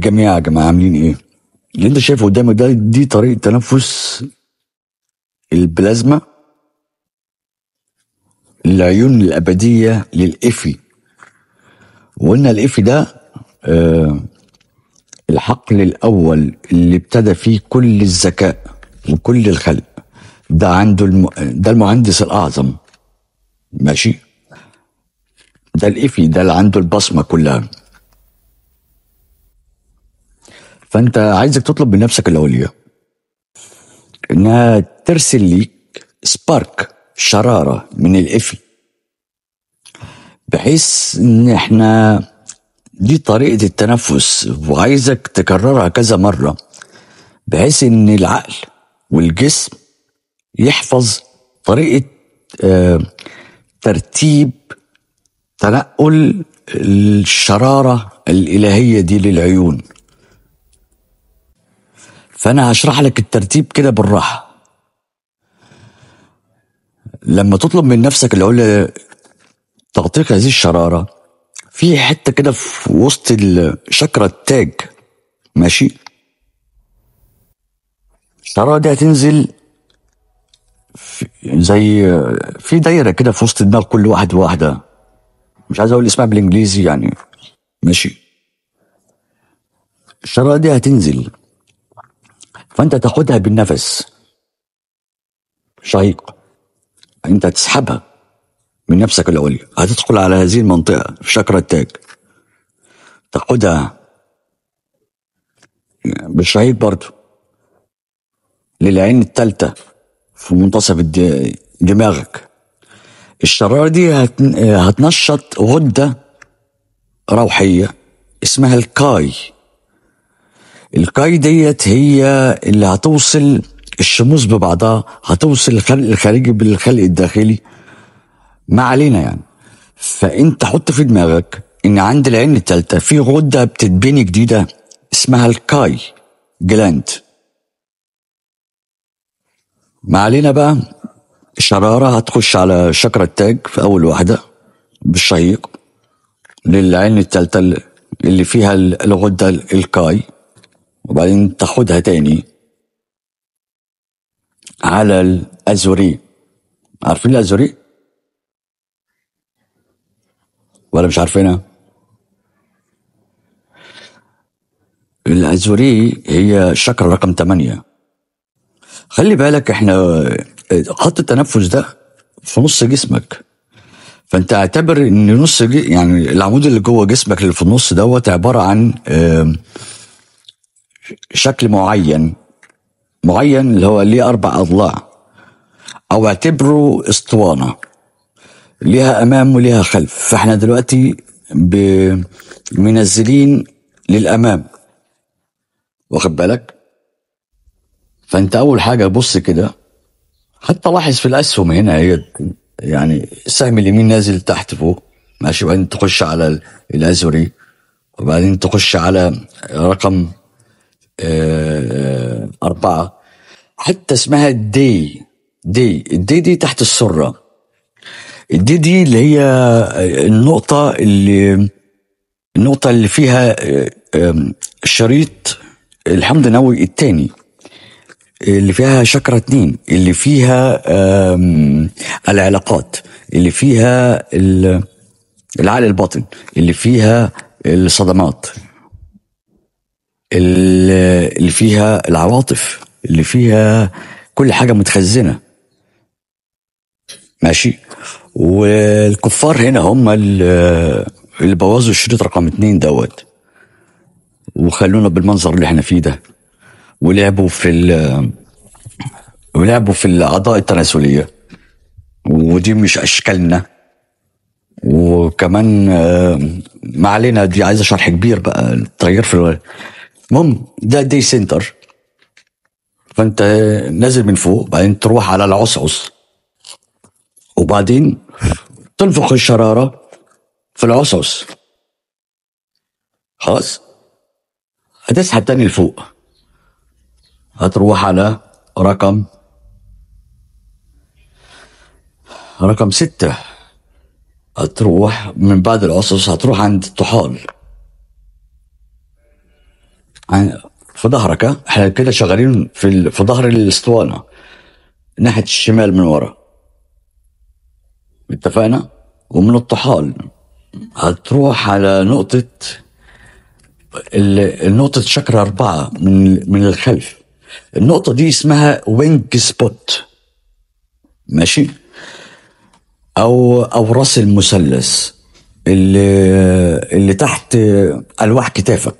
الجميع يا جماعه عاملين ايه؟ اللي انت شايفه قدامك ده دي طريقه تنفس البلازما العيون الابديه للافي وقلنا الافي ده آه الحقل الاول اللي ابتدى فيه كل الذكاء وكل الخلق ده عنده الم... ده المهندس الاعظم ماشي ده الافي ده اللي عنده البصمه كلها فانت عايزك تطلب من نفسك العليا انها ترسل ليك سبارك شراره من القفل بحيث ان احنا دي طريقه التنفس وعايزك تكررها كذا مره بحيث ان العقل والجسم يحفظ طريقه آه ترتيب تنقل الشراره الالهيه دي للعيون فأنا هشرح لك الترتيب كده بالراحة لما تطلب من نفسك اللي هو تغطيق هذه الشرارة في حتة كده في وسط الشكرة التاج ماشي الشرارة دي هتنزل في زي في دايرة كده في وسط دماغ كل واحد واحدة مش عايز أقول اسمها بالإنجليزي يعني ماشي الشرارة دي هتنزل فأنت تأخذها بالنفس شهيق أنت تسحبها من نفسك العليا هتدخل على هذه المنطقة في شكرة التاج تأخذها بالشهيق برضه للعين التالتة في منتصف دماغك الشرارة دي هتنشط غدة روحية اسمها الكاي الكاي ديت هي اللي هتوصل الشموس ببعضها هتوصل الخلق الخارجي بالخلق الداخلي ما علينا يعني فانت حط في دماغك ان عند العين التالتة في غدة بتتبني جديدة اسمها الكاي جلاند ما علينا بقى شرارة هتخش على شكرة التاج في أول واحدة بالشهيق للعين التالتة اللي فيها الغدة الكاي وبعدين تاخدها تاني على الازوري عارفين الازوري ولا مش عارفينها الازوري هي الشكرة رقم 8 خلي بالك احنا خط التنفس ده في نص جسمك فانت اعتبر ان نص يعني العمود اللي جوه جسمك اللي في النص دوت عباره عن شكل معين معين اللي هو ليه أربع أضلاع أو اعتبره اسطوانة ليها أمام وليها خلف فإحنا دلوقتي منزلين للأمام واخد بالك فأنت أول حاجة بص كده حتى لاحظ في الأسهم هنا هي يعني السهم اليمين نازل تحت فوق ماشي وبعدين تخش على الازوري وبعدين تخش على رقم آه، آه، أربعة حتى اسمها الدي دي الدي دي تحت السرة الدي دي اللي هي آه، النقطة اللي النقطة اللي فيها الشريط الحمض النووي الثاني اللي فيها شكرة اتنين اللي فيها العلاقات اللي فيها العقل الباطن اللي فيها الصدمات اللي فيها العواطف اللي فيها كل حاجه متخزنه ماشي والكفار هنا هم اللي بوظوا الشريط رقم اتنين دوت وخلونا بالمنظر اللي احنا فيه ده ولعبوا في ولعبوا في الاعضاء التناسليه ودي مش اشكالنا وكمان آه، ما علينا دي عايزه شرح كبير بقى التغيير في المهم ده دي سنتر فانت نازل من فوق بعدين تروح على العصعص وبعدين تنفخ الشراره في العصعص خلاص هتسحب تاني لفوق هتروح على رقم رقم ستة هتروح من بعد العصص هتروح عند الطحال في ظهرك احنا كده شغالين في في ظهر الاسطوانه ناحيه الشمال من ورا اتفقنا ومن الطحال هتروح على نقطة النقطة شكر أربعة من من الخلف النقطة دي اسمها وينج سبوت ماشي أو أو راس المثلث اللي اللي تحت ألواح كتافك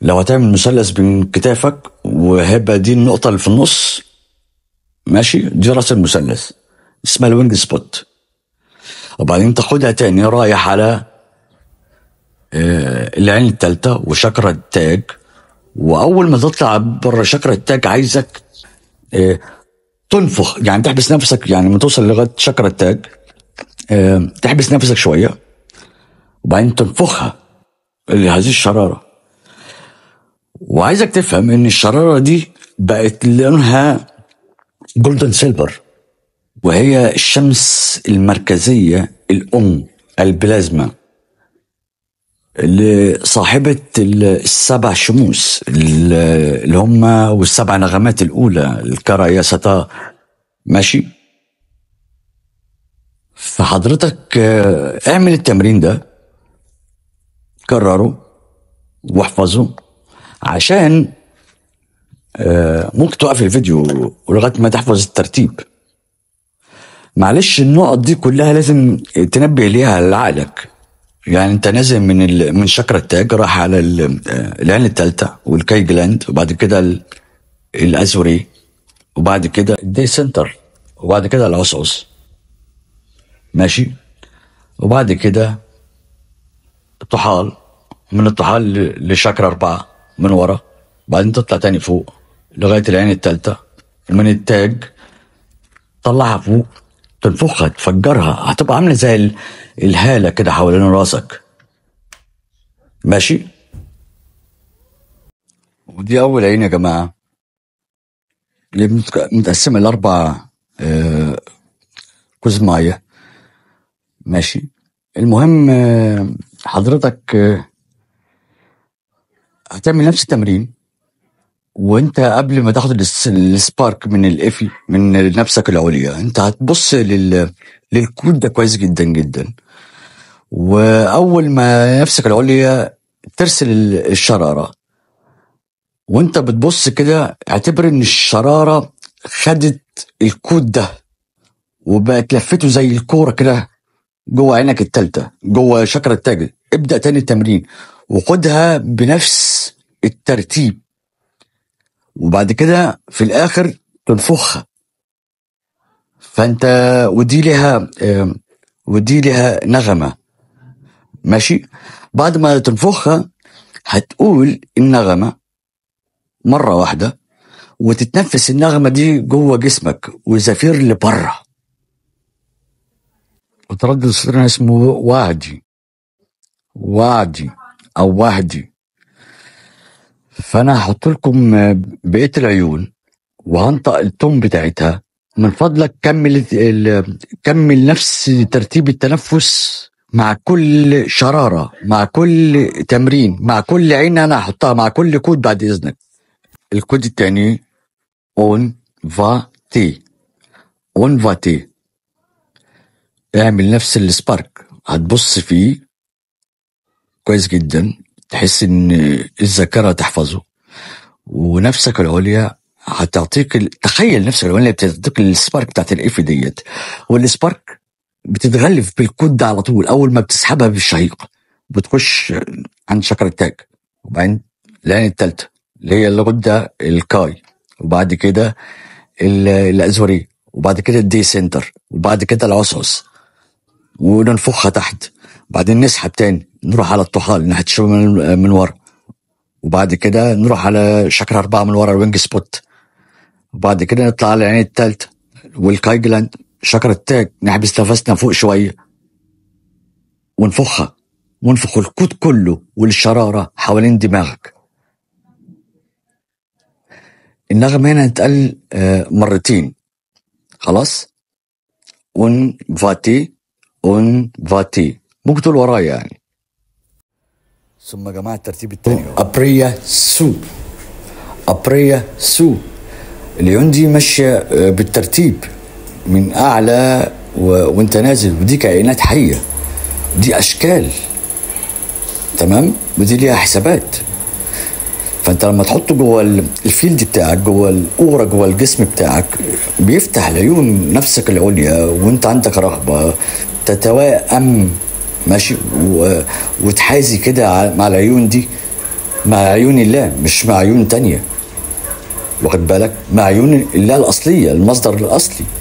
لو هتعمل مثلث بين كتافك وهيبقى دي النقطة اللي في النص ماشي دي راس المثلث اسمها الوينج سبوت وبعدين تاخدها تاني رايح على آه، العين التالتة وشكرة التاج وأول ما تطلع بره شكرة التاج عايزك آه، تنفخ يعني تحبس نفسك يعني لما توصل لغاية شكرة التاج آه، تحبس نفسك شوية وبعدين تنفخها هذه الشرارة وعايزك تفهم ان الشراره دي بقت لونها جولدن سيلفر وهي الشمس المركزيه الام البلازما لصاحبة السبع شموس اللي هم والسبع نغمات الأولى الكرا يا ستا ماشي فحضرتك آه، اعمل التمرين ده كرره واحفظه عشان آه، ممكن توقف الفيديو ولغايه ما تحفظ الترتيب معلش النقط دي كلها لازم تنبه ليها لعقلك يعني انت نازل من ال... من شكرا التاج راح على آه، العين الثالثه جلاند وبعد كده الازوري وبعد كده الدي سنتر وبعد كده العصعص ماشي وبعد كده الطحال من الطحال لشكر أربعة من ورا بعدين تطلع تاني فوق لغايه العين التالتة من التاج طلعها فوق تنفخها تفجرها هتبقى عامله زي الهاله كده حوالين راسك ماشي ودي اول عين يا جماعه اللي متقسمه لاربع كوز آه، ميه ماشي المهم آه، حضرتك آه، هتعمل نفس التمرين وانت قبل ما تاخد السبارك من الافي من نفسك العليا انت هتبص لل للكود ده كويس جدا جدا واول ما نفسك العليا ترسل الشراره وانت بتبص كده اعتبر ان الشراره خدت الكود ده وبقت لفته زي الكوره كده جوه عينك التالتة جوه شكرة التاجر ابدا تاني التمرين وخدها بنفس الترتيب وبعد كده في الاخر تنفخها فانت ودي لها ودي لها نغمه ماشي بعد ما تنفخها هتقول النغمه مره واحده وتتنفس النغمه دي جوه جسمك وزفير لبره وتردد صدرنا اسمه وعدي وعدي او واحدي فانا هحط لكم بقيه العيون وهنطق التون بتاعتها من فضلك كمل كمل نفس ترتيب التنفس مع كل شراره مع كل تمرين مع كل عين انا هحطها مع كل كود بعد اذنك الكود الثاني اون فا تي اون فا تي اعمل نفس السبارك هتبص فيه كويس جدا تحس ان الذاكره تحفظه ونفسك العليا هتعطيك تخيل نفسك العليا بتعطيك السبارك بتاعت الاف ديت والسبارك بتتغلف بالكود على طول اول ما بتسحبها بالشهيق بتخش عند شكر التاج وبعدين لان الثالثه اللي هي الغدة الكاي وبعد كده الازوري وبعد كده الدي سنتر وبعد كده العصعص وننفخها تحت بعدين نسحب تاني نروح على الطحال ناحيه الشباب من, من ورا وبعد كده نروح على شكر أربعة من ورا الوينج سبوت وبعد كده نطلع على العين التالتة والكايجلاند شكر التاج نحبس نفسنا فوق شوية ونفخها وانفخ الكود كله والشرارة حوالين دماغك النغمة هنا هتقل آه، مرتين خلاص اون فاتي اون فاتي ممكن تقول ورايا يعني ثم جماعة الترتيب الثاني ابريا سو ابريا سو ليون دي ماشيه آه، بالترتيب من اعلى و... وانت نازل ودي كائنات حيه دي اشكال تمام ودي ليها حسابات فانت لما تحطه جوه الفيلد بتاعك جوه الاوره جوه الجسم بتاعك بيفتح لعيون نفسك العليا وانت عندك رغبه تتوائم ماشي وتحازي كده مع العيون دي مع عيون الله مش مع عيون تانية واخد بالك مع عيون الله الأصلية المصدر الأصلي